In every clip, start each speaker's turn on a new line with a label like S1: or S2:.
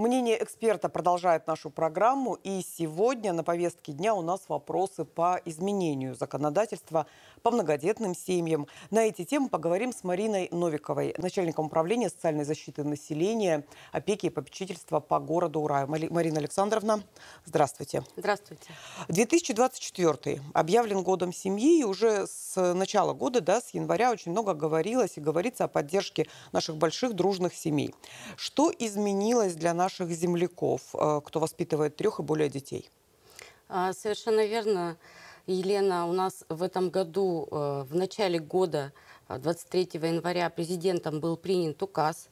S1: Мнение эксперта продолжает нашу программу. И сегодня на повестке дня у нас вопросы по изменению законодательства по многодетным семьям. На эти темы поговорим с Мариной Новиковой, начальником управления социальной защиты населения, опеки и попечительства по городу Ураю. Марина Александровна, здравствуйте. Здравствуйте. 2024 объявлен годом семьи. И уже с начала года, да, с января очень много говорилось и говорится о поддержке наших больших дружных семей. Что изменилось для нас наших земляков, э, кто воспитывает трех и более детей.
S2: А, совершенно верно, Елена. У нас в этом году, э, в начале года, 23 э, января, президентом был принят указ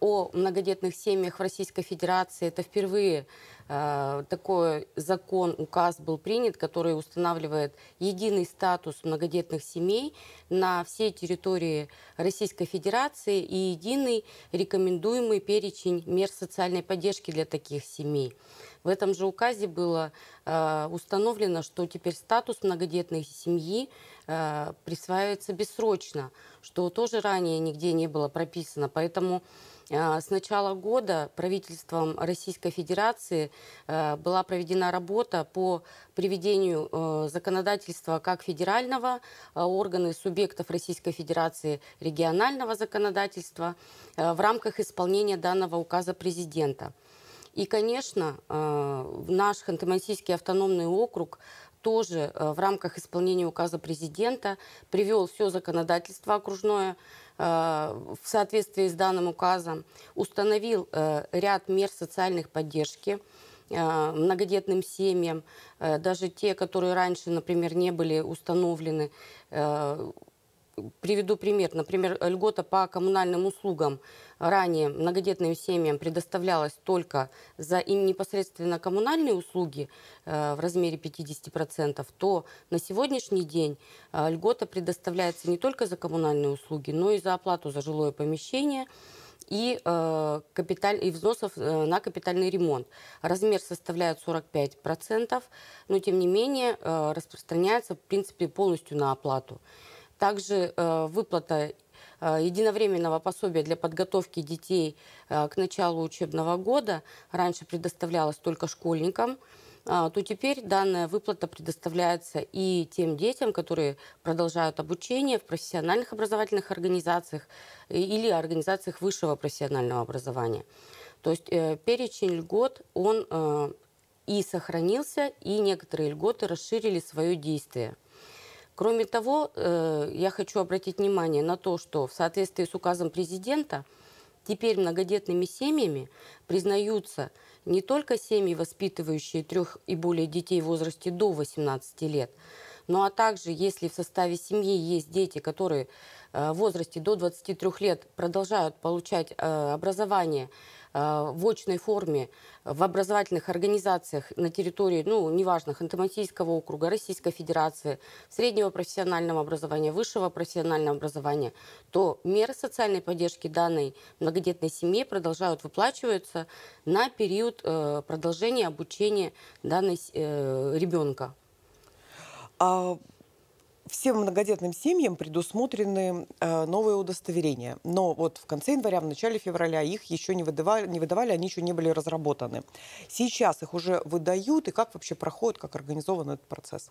S2: о многодетных семьях в Российской Федерации. Это впервые Э, такой закон, указ был принят, который устанавливает единый статус многодетных семей на всей территории Российской Федерации и единый рекомендуемый перечень мер социальной поддержки для таких семей. В этом же указе было э, установлено, что теперь статус многодетной семьи э, присваивается бессрочно, что тоже ранее нигде не было прописано. Поэтому а, с начала года правительством Российской Федерации э, была проведена работа по приведению э, законодательства как федерального э, органы субъектов Российской Федерации регионального законодательства в рамках исполнения данного указа президента. И, конечно, наш Ханты-Мансийский автономный округ тоже в рамках исполнения указа президента привел все законодательство окружное Э, в соответствии с данным указом установил э, ряд мер социальных поддержки э, многодетным семьям, даже те, которые раньше, например, не были установлены, приведу пример. Например, льгота по коммунальным услугам ранее многодетным семьям предоставлялась только за им непосредственно коммунальные услуги э, в размере 50%, то на сегодняшний день э, льгота предоставляется не только за коммунальные услуги, но и за оплату за жилое помещение и, э, капиталь, и взносов э, на капитальный ремонт. Размер составляет 45%, но тем не менее распространяется в принципе полностью на оплату. Также э, выплата э, единовременного пособия для подготовки детей э, к началу учебного года раньше предоставлялась только школьникам а, то теперь данная выплата предоставляется и тем детям, которые продолжают обучение в профессиональных образовательных организациях или организациях высшего профессионального образования. То есть перечень льгот, он и сохранился, и некоторые льготы расширили свое действие. Кроме того, э, я хочу обратить внимание на то, что в соответствии с указом президента теперь многодетными семьями признаются не только семьи, воспитывающие трех и более детей в возрасте до 18 лет, но а также, если в составе семьи есть дети, которые Э, возрасте до 23 лет продолжают получать э, образование э, в очной форме в образовательных организациях на территории, ну, неважно, Хантамансийского округа, Российской Федерации, среднего профессионального образования, высшего профессионального образования, то меры социальной поддержки данной многодетной семье продолжают выплачиваться на период продолжения обучения данной ребенка. А всем многодетным семьям предусмотрены
S1: э, новые удостоверения. Но вот в конце января, в начале февраля их еще не выдавали, не выдавали, они еще не были разработаны. Сейчас их уже выдают, и как вообще проходит, как организован этот процесс?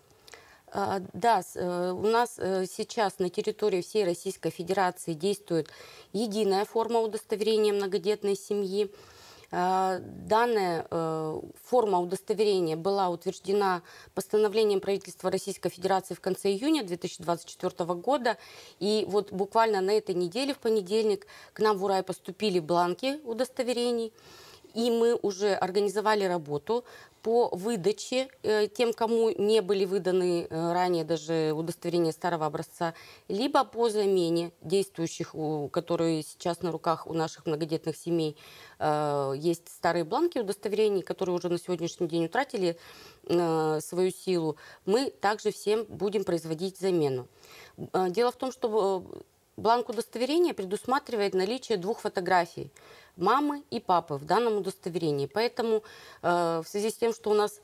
S2: А, да, э, у нас э, сейчас на территории всей Российской Федерации действует единая форма удостоверения многодетной семьи. Э, данная э, форма удостоверения была утверждена постановлением правительства Российской Федерации в конце июня 2024 года. И вот буквально на этой неделе, в понедельник, к нам в УРАЙ поступили бланки удостоверений. И мы уже организовали работу по выдаче э, тем, кому не были выданы э, ранее даже удостоверения старого образца, либо по замене действующих, которые сейчас на руках у наших многодетных семей э, есть старые бланки удостоверений, которые уже на сегодняшний день утратили свою силу, мы также всем будем производить замену. Дело в том, что Бланк удостоверения предусматривает наличие двух фотографий мамы и папы в данном удостоверении. Поэтому э, в связи с тем, что у нас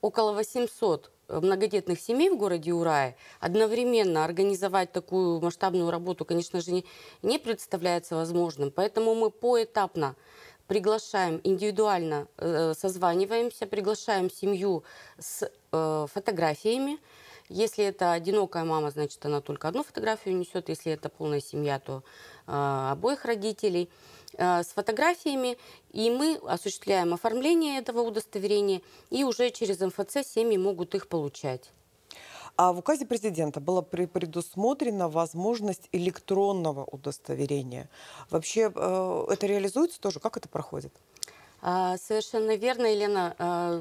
S2: около 800 многодетных семей в городе Урае, одновременно организовать такую масштабную работу, конечно же, не, не представляется возможным. Поэтому мы поэтапно приглашаем, индивидуально э, созваниваемся, приглашаем семью с э, фотографиями, если это одинокая мама, значит, она только одну фотографию несет. Если это полная семья, то э, обоих родителей э, с фотографиями. И мы осуществляем оформление этого удостоверения, и уже через МФЦ семьи могут их получать.
S1: А в указе президента была предусмотрена возможность электронного
S2: удостоверения. Вообще э, это реализуется тоже? Как это проходит? А, совершенно верно, Елена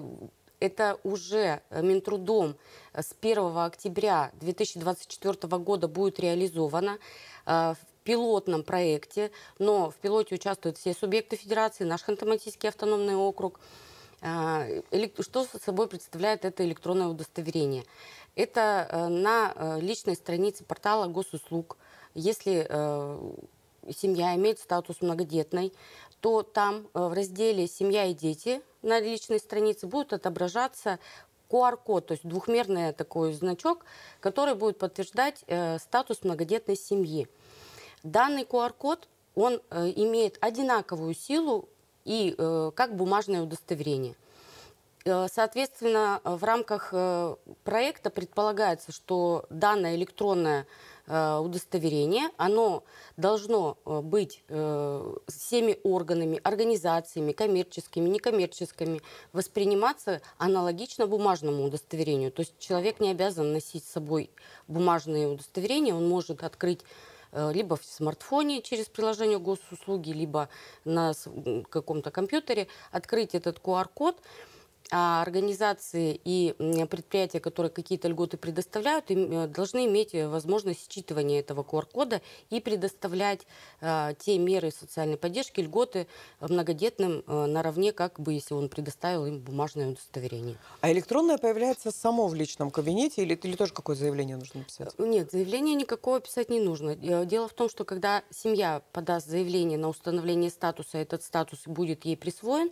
S2: это уже э, Минтрудом э, с 1 октября 2024 года будет реализовано э, в пилотном проекте, но в пилоте участвуют все субъекты федерации, наш Хантамансийский автономный округ. Что собой представляет это электронное удостоверение? Это на личной странице портала госуслуг. Если семья имеет статус многодетной, то там э, в разделе «Семья и дети» на личной странице будут отображаться QR-код, то есть двухмерный такой значок, который будет подтверждать э, статус многодетной семьи. Данный QR-код, он э, имеет одинаковую силу и как бумажное удостоверение. Соответственно, в рамках проекта предполагается, что данная электронная Э, удостоверение, оно должно э, быть э, всеми органами, организациями, коммерческими, некоммерческими, восприниматься аналогично бумажному удостоверению. То есть человек не обязан носить с собой бумажные удостоверения, он может открыть либо в смартфоне через приложение госуслуги, либо на каком-то компьютере, открыть этот QR-код – а, организации и предприятия, которые какие-то льготы предоставляют, э, должны иметь э, возможность считывания этого QR-кода и предоставлять а, те меры социальной поддержки, льготы э, многодетным наравне, как бы если он предоставил им бумажное удостоверение.
S1: А электронное появляется само в личном кабинете или, или тоже какое заявление нужно написать?
S2: Нет, заявление никакого писать не нужно. Дело в том, что когда семья подаст заявление на установление статуса, этот статус будет ей присвоен,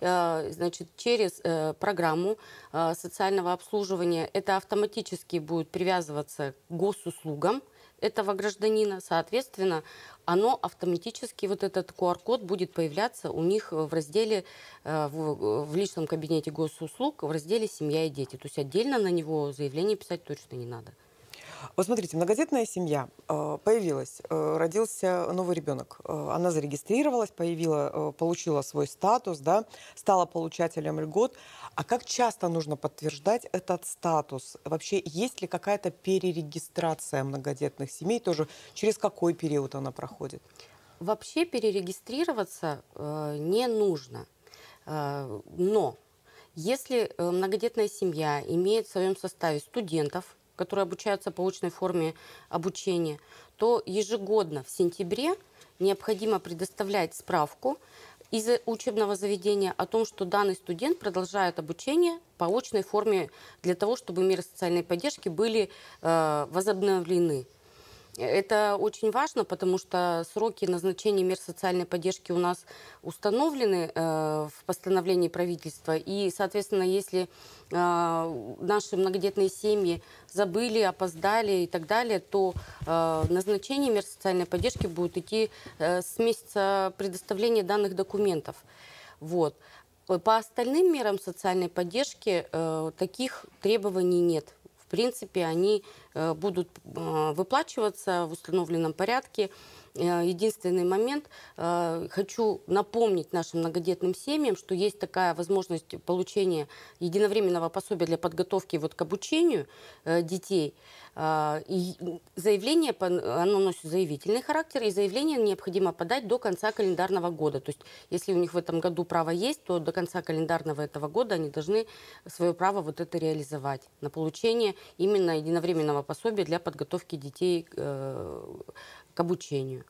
S2: Э, значит, через э, программу э, социального обслуживания. Это автоматически будет привязываться к госуслугам этого гражданина, соответственно, оно автоматически, вот этот QR-код будет появляться у них в разделе, в, в личном кабинете госуслуг, в разделе «Семья и дети». То есть отдельно на него заявление писать точно не надо. Вот смотрите, многодетная семья э, появилась,
S1: э, родился новый ребенок. Э, она зарегистрировалась, появила, получила свой статус, да, стала получателем льгот. А как часто нужно подтверждать этот статус? Вообще, есть ли какая-то перерегистрация многодетных семей тоже? Через какой период она проходит?
S2: Вообще перерегистрироваться э, не нужно. Э, но если многодетная семья имеет в своем составе студентов, которые обучаются по очной форме обучения, то ежегодно в сентябре необходимо предоставлять справку из учебного заведения о том, что данный студент продолжает обучение по очной форме для того, чтобы меры социальной поддержки были э, возобновлены. Это очень важно, потому что сроки назначения мер социальной поддержки у нас установлены э, в постановлении правительства. И, соответственно, если э, наши многодетные семьи забыли, опоздали и так далее, то э, назначение мер социальной поддержки будет идти э, с месяца предоставления данных документов. Вот. По остальным мерам социальной поддержки э, таких требований нет. В принципе, они Э, будут э, выплачиваться в установленном порядке. Э, единственный момент, хочу напомнить нашим многодетным семьям, что есть такая возможность получения единовременного пособия для подготовки вот к обучению детей. И заявление, оно носит заявительный характер, и заявление необходимо подать до конца календарного года. То есть, если у них в этом году право есть, то до конца календарного этого года они должны свое право вот это реализовать на получение именно единовременного пособия для подготовки детей э, к обучению.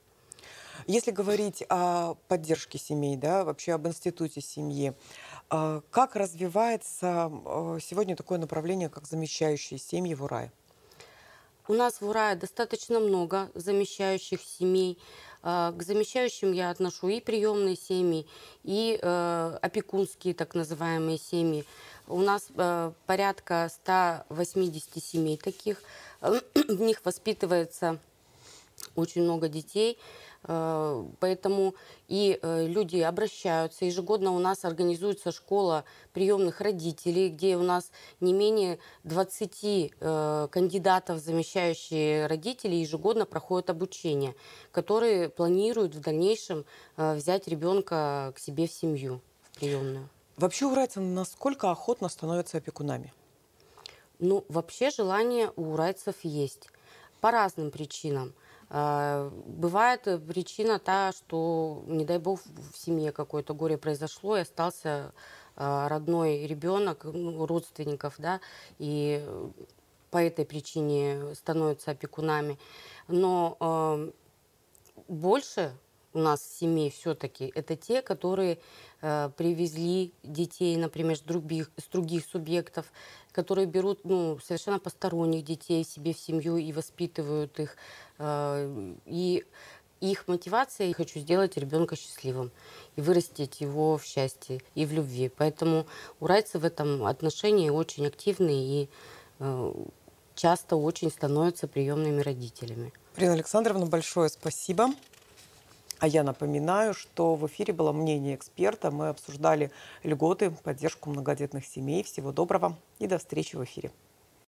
S2: Если говорить о поддержке семей, да, вообще об институте
S1: семьи, э, как развивается э, сегодня такое направление, как замещающие семьи в Урае?
S2: У нас в Урае достаточно много замещающих семей. К замещающим я отношу и приемные семьи, и опекунские так называемые семьи. У нас э, порядка 180 семей таких. В них воспитывается очень много детей. Э, поэтому и э, люди обращаются. Ежегодно у нас организуется школа приемных родителей, где у нас не менее 20 э, кандидатов, замещающие родителей, ежегодно проходят обучение, которые планируют в дальнейшем взять ребенка к себе в семью, в приемную. Вообще у Райцев насколько охотно становятся опекунами? Ну, вообще желание у Райцев есть. По разным причинам. А, бывает причина та, что, не дай бог, в семье какое-то горе произошло, и остался а, родной ребенок, ну, родственников, да, и по этой причине становятся опекунами. Но а, больше у нас в семье все-таки, это те, которые э, привезли детей, например, с других, с других субъектов, которые берут ну, совершенно посторонних детей себе в семью и воспитывают их. Э, и их мотивация «я хочу сделать ребенка счастливым и вырастить его в счастье и в любви». Поэтому уральцы в этом отношении очень активны и э, часто очень становятся приемными родителями. Прина Александровна, большое
S1: спасибо. А я напоминаю, что в эфире было мнение эксперта. Мы обсуждали
S2: льготы, поддержку многодетных семей. Всего доброго и до встречи в эфире.